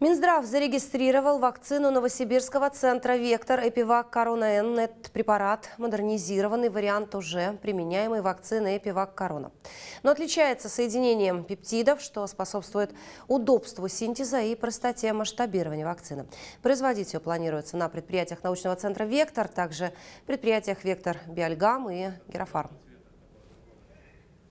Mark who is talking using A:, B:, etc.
A: Минздрав зарегистрировал вакцину Новосибирского центра «Вектор» «Эпивак Корона Н». препарат – модернизированный вариант уже применяемой вакцины «Эпивак Корона». Но отличается соединением пептидов, что способствует удобству синтеза и простоте масштабирования вакцины. Производить ее планируется на предприятиях научного центра «Вектор», также предприятиях «Вектор Биальгам» и «Герофарм».